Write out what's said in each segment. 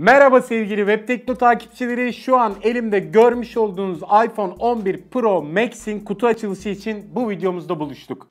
Merhaba sevgili Webtekno takipçileri. Şu an elimde görmüş olduğunuz iPhone 11 Pro Max'in kutu açılışı için bu videomuzda buluştuk.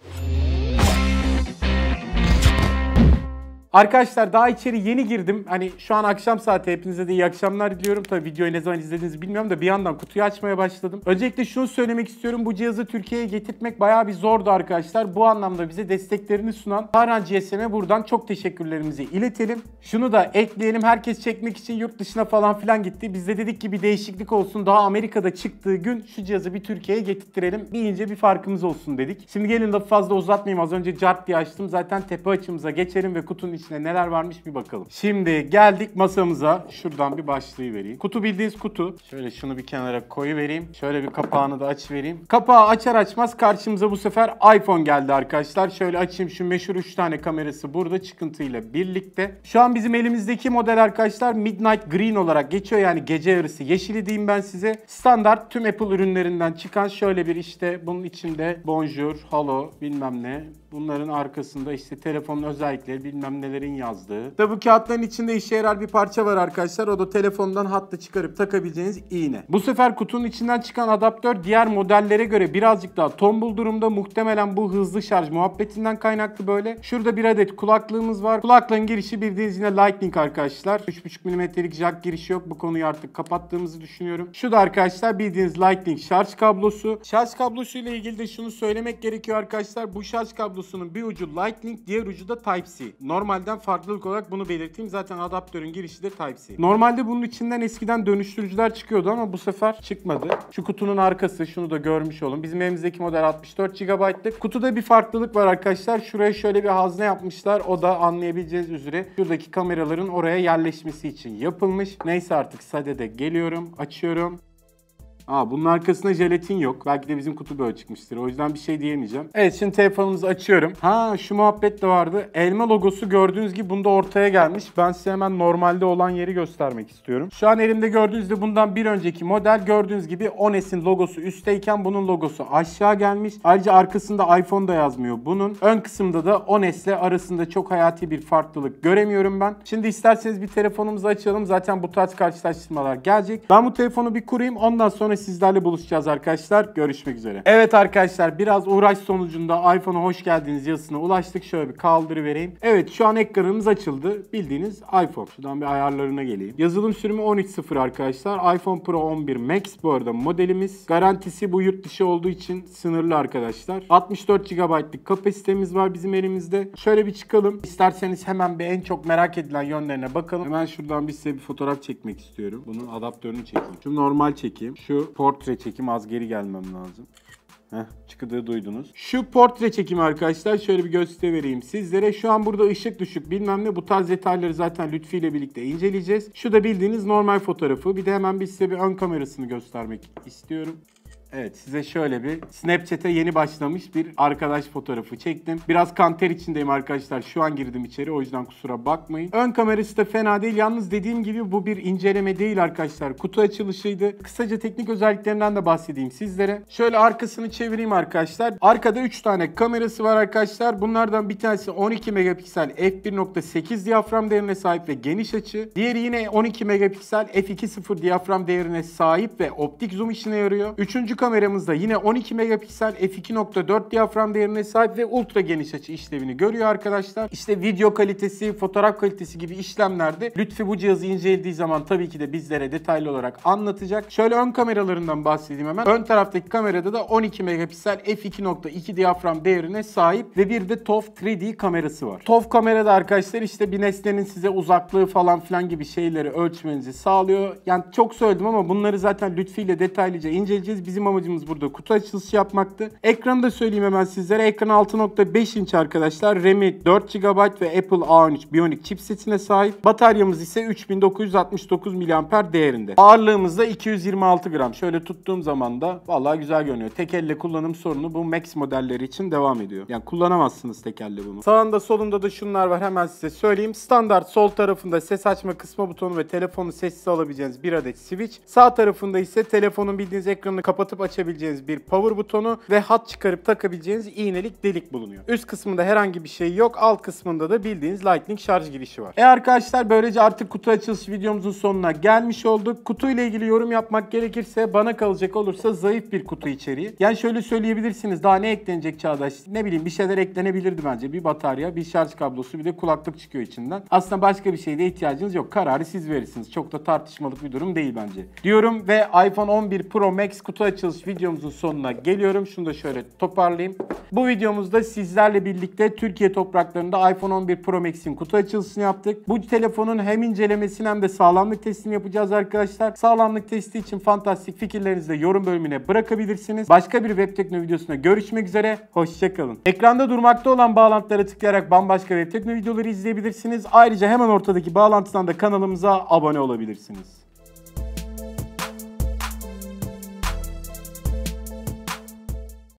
Arkadaşlar daha içeri yeni girdim. Hani şu an akşam saati hepinize de iyi akşamlar diliyorum. Tabii videoyu ne zaman izlediğinizi bilmiyorum da bir yandan kutuyu açmaya başladım. Öncelikle şunu söylemek istiyorum. Bu cihazı Türkiye'ye getirtmek bayağı bir zordu arkadaşlar. Bu anlamda bize desteklerini sunan Tahran GSM'e buradan çok teşekkürlerimizi iletelim. Şunu da ekleyelim. Herkes çekmek için yurt dışına falan filan gitti. Biz de dedik ki bir değişiklik olsun. Daha Amerika'da çıktığı gün şu cihazı bir Türkiye'ye getirttirelim. Bir ince bir farkımız olsun dedik. Şimdi gelin lafı fazla uzatmayayım. Az önce cart diye açtım. Zaten tepe açımıza geçelim ve kutunun içinde neler varmış bir bakalım. Şimdi geldik masamıza. Şuradan bir başlığı vereyim. Kutu bildiğiniz kutu. Şöyle şunu bir kenara vereyim. Şöyle bir kapağını da aç vereyim. Kapağı açar açmaz karşımıza bu sefer iPhone geldi arkadaşlar. Şöyle açayım şu meşhur 3 tane kamerası burada çıkıntıyla birlikte. Şu an bizim elimizdeki model arkadaşlar Midnight Green olarak geçiyor. Yani gece yarısı yeşili diyeyim ben size. Standart tüm Apple ürünlerinden çıkan şöyle bir işte bunun içinde Bonjour, Hello bilmem ne. Bunların arkasında işte telefonun özellikleri bilmem neler hastanelerin yazdığı. Tabi bu kağıtların içinde işe yarar bir parça var arkadaşlar. O da telefondan hatta çıkarıp takabileceğiniz iğne. Bu sefer kutunun içinden çıkan adaptör diğer modellere göre birazcık daha tombul durumda. Muhtemelen bu hızlı şarj muhabbetinden kaynaklı böyle. Şurada bir adet kulaklığımız var. Kulaklığın girişi bildiğiniz yine Lightning arkadaşlar. 3.5 milimetrelik jack girişi yok. Bu konuyu artık kapattığımızı düşünüyorum. Şu da arkadaşlar bildiğiniz Lightning şarj kablosu. Şarj kablosu ile ilgili de şunu söylemek gerekiyor arkadaşlar. Bu şarj kablosunun bir ucu Lightning, diğer ucu da Type-C. Normal normalden farklılık olarak bunu belirteyim. Zaten adaptörün girişi de Type-C. Normalde bunun içinden eskiden dönüştürücüler çıkıyordu ama bu sefer çıkmadı. Şu kutunun arkası şunu da görmüş olun. Bizim elimizdeki model 64 GB'lık. Kutuda bir farklılık var arkadaşlar. Şuraya şöyle bir hazne yapmışlar. O da anlayabileceğiniz üzere şuradaki kameraların oraya yerleşmesi için yapılmış. Neyse artık SADE'de geliyorum, açıyorum. Aa bunun arkasında jelatin yok. Belki de bizim kutu böyle çıkmıştır. O yüzden bir şey diyemeyeceğim. Evet şimdi telefonumuzu açıyorum. Ha şu muhabbet de vardı. Elma logosu gördüğünüz gibi bunda ortaya gelmiş. Ben size hemen normalde olan yeri göstermek istiyorum. Şu an elimde gördüğünüzde bundan bir önceki model gördüğünüz gibi Ones'in logosu üstteyken bunun logosu aşağı gelmiş. Ayrıca arkasında iPhone da yazmıyor bunun. Ön kısımda da Ones'le arasında çok hayati bir farklılık göremiyorum ben. Şimdi isterseniz bir telefonumuzu açalım. Zaten bu tarz karşılaştırmalar gelecek. Ben bu telefonu bir kurayım. Ondan sonra sonra sizlerle buluşacağız arkadaşlar. Görüşmek üzere. Evet arkadaşlar biraz uğraş sonucunda iPhone'a hoş geldiniz yazısına ulaştık. Şöyle bir kaldırıvereyim. Evet şu an ekranımız açıldı. Bildiğiniz iPhone. Şuradan bir ayarlarına geleyim. Yazılım sürümü 13.0 arkadaşlar. iPhone Pro 11 Max bu arada modelimiz. Garantisi bu yurt dışı olduğu için sınırlı arkadaşlar. 64 GB'lık kapasitemiz var bizim elimizde. Şöyle bir çıkalım. İsterseniz hemen bir en çok merak edilen yönlerine bakalım. Hemen şuradan bir size bir fotoğraf çekmek istiyorum. Bunun adaptörünü çekeyim. Şu normal çekeyim. Şu portre çekim az geri gelmem lazım. Heh, çıkıdığı duydunuz. Şu portre çekimi arkadaşlar şöyle bir göstereyim sizlere. Şu an burada ışık düşük bilmem ne bu tarz detayları zaten Lütfi ile birlikte inceleyeceğiz. Şu da bildiğiniz normal fotoğrafı. Bir de hemen bir size bir ön kamerasını göstermek istiyorum. Evet size şöyle bir Snapchat'e yeni başlamış bir arkadaş fotoğrafı çektim. Biraz kanter içindeyim arkadaşlar. Şu an girdim içeri o yüzden kusura bakmayın. Ön kamerası da fena değil. Yalnız dediğim gibi bu bir inceleme değil arkadaşlar. Kutu açılışıydı. Kısaca teknik özelliklerinden de bahsedeyim sizlere. Şöyle arkasını çevireyim arkadaşlar. Arkada 3 tane kamerası var arkadaşlar. Bunlardan bir tanesi 12 megapiksel f1.8 diyafram değerine sahip ve geniş açı. Diğeri yine 12 megapiksel f2.0 diyafram değerine sahip ve optik zoom işine yarıyor. Üçüncü Üçüncü kameramızda yine 12 megapiksel f2.4 diyafram değerine sahip ve ultra geniş açı işlevini görüyor arkadaşlar. İşte video kalitesi, fotoğraf kalitesi gibi işlemlerde Lütfi bu cihazı incelediği zaman tabii ki de bizlere detaylı olarak anlatacak. Şöyle ön kameralarından bahsedeyim hemen. Ön taraftaki kamerada da 12 megapiksel f2.2 diyafram değerine sahip ve bir de TOF 3D kamerası var. TOF kamerada arkadaşlar işte bir nesnenin size uzaklığı falan filan gibi şeyleri ölçmenizi sağlıyor. Yani çok söyledim ama bunları zaten Lütfi ile detaylıca inceleyeceğiz. Bizim Bizim amacımız burada kutu açılışı yapmaktı. Ekranı da söyleyeyim hemen sizlere. Ekran 6.5 inç arkadaşlar. RAM'i 4 GB ve Apple A13 Bionic chipsetine sahip. Bataryamız ise 3969 mAh değerinde. Ağırlığımız da 226 gram. Şöyle tuttuğum zaman da vallahi güzel görünüyor. Tek elle kullanım sorunu bu Max modelleri için devam ediyor. Yani kullanamazsınız tek elle bunu. Sağında solunda da şunlar var hemen size söyleyeyim. Standart sol tarafında ses açma kısma butonu ve telefonu sessiz alabileceğiniz bir adet switch. Sağ tarafında ise telefonun bildiğiniz ekranını kapatıp kapatıp açabileceğiniz bir power butonu ve hat çıkarıp takabileceğiniz iğnelik delik bulunuyor. Üst kısmında herhangi bir şey yok. Alt kısmında da bildiğiniz lightning şarj girişi var. E arkadaşlar böylece artık kutu açılış videomuzun sonuna gelmiş olduk. Kutuyla ilgili yorum yapmak gerekirse bana kalacak olursa zayıf bir kutu içeriği. Yani şöyle söyleyebilirsiniz daha ne eklenecek Çağdaş? Ne bileyim bir şeyler eklenebilirdi bence. Bir batarya, bir şarj kablosu, bir de kulaklık çıkıyor içinden. Aslında başka bir şeyde ihtiyacınız yok. Kararı siz verirsiniz. Çok da tartışmalık bir durum değil bence. Diyorum ve iPhone 11 Pro Max kutu açılışı açılış videomuzun sonuna geliyorum. Şunu da şöyle toparlayayım. Bu videomuzda sizlerle birlikte Türkiye topraklarında iPhone 11 Pro Max'in kutu açılışını yaptık. Bu telefonun hem incelemesini hem de sağlamlık testini yapacağız arkadaşlar. Sağlamlık testi için fantastik fikirlerinizi de yorum bölümüne bırakabilirsiniz. Başka bir web tekno videosunda görüşmek üzere. Hoşçakalın. Ekranda durmakta olan bağlantılara tıklayarak bambaşka web tekno videoları izleyebilirsiniz. Ayrıca hemen ortadaki bağlantıdan da kanalımıza abone olabilirsiniz.